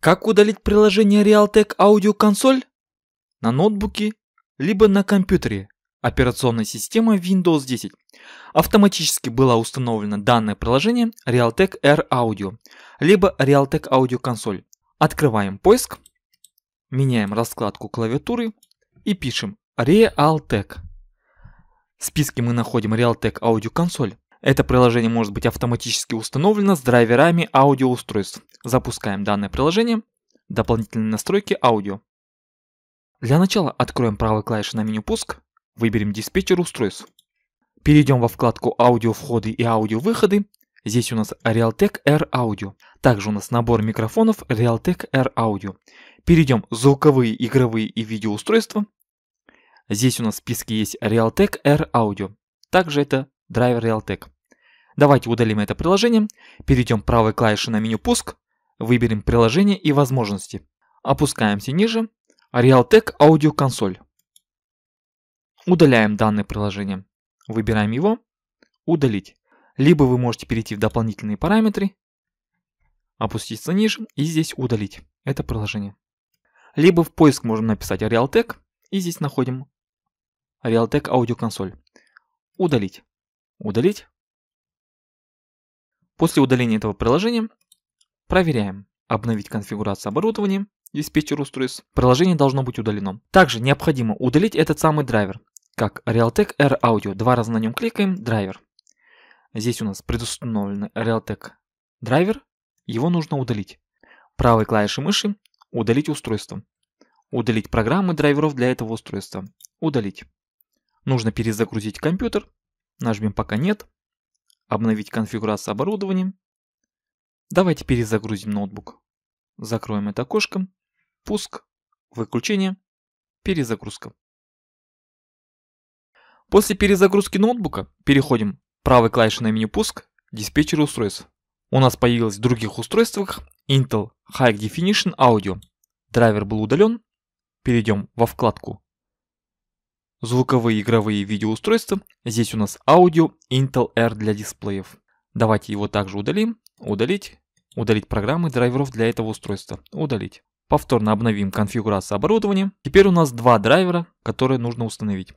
Как удалить приложение Realtek Audio Console На ноутбуке, либо на компьютере. Операционная система Windows 10. Автоматически было установлено данное приложение Realtek Air Audio, либо Realtek Audio Console. Открываем поиск, меняем раскладку клавиатуры и пишем Realtek. В списке мы находим Realtek Audio Console. Это приложение может быть автоматически установлено с драйверами аудиоустройств. Запускаем данное приложение. Дополнительные настройки аудио. Для начала откроем правой клавишей на меню «Пуск», выберем «Диспетчер устройств». Перейдем во вкладку «Аудио входы» и «Аудио выходы». Здесь у нас Realtek Air Audio. Также у нас набор микрофонов Realtek Air Audio. Перейдем в звуковые, игровые и видеоустройства. Здесь у нас в списке есть Realtek Air Audio. Также это драйвер Realtek. Давайте удалим это приложение, перейдем правой клавишей на меню «Пуск», выберем «Приложение и возможности». Опускаемся ниже, Realtek Audio Console. Удаляем данное приложение. Выбираем его, удалить. Либо вы можете перейти в дополнительные параметры, опуститься ниже и здесь удалить это приложение. Либо в поиск можем написать Realtek и здесь находим Realtek Audio Console. Удалить. Удалить. После удаления этого приложения проверяем. Обновить конфигурацию оборудования диспетчер устройств. Приложение должно быть удалено. Также необходимо удалить этот самый драйвер, как Realtek Air Audio. Два раза на нем кликаем, драйвер. Здесь у нас предустановленный Realtek драйвер, его нужно удалить. Правой клавишей мыши «Удалить устройство». Удалить программы драйверов для этого устройства. Удалить. Нужно перезагрузить компьютер Нажмем пока нет. Обновить конфигурацию оборудования. Давайте перезагрузим ноутбук. Закроем это окошко. Пуск, выключение, перезагрузка. После перезагрузки ноутбука переходим правой клавишей на меню пуск диспетчер устройств. У нас появилось в других устройствах Intel High Definition Audio. Драйвер был удален. Перейдем во вкладку звуковые, игровые видеоустройства. Здесь у нас аудио Intel R для дисплеев. Давайте его также удалим. Удалить. Удалить программы драйверов для этого устройства. Удалить. Повторно обновим конфигурацию оборудования. Теперь у нас два драйвера, которые нужно установить.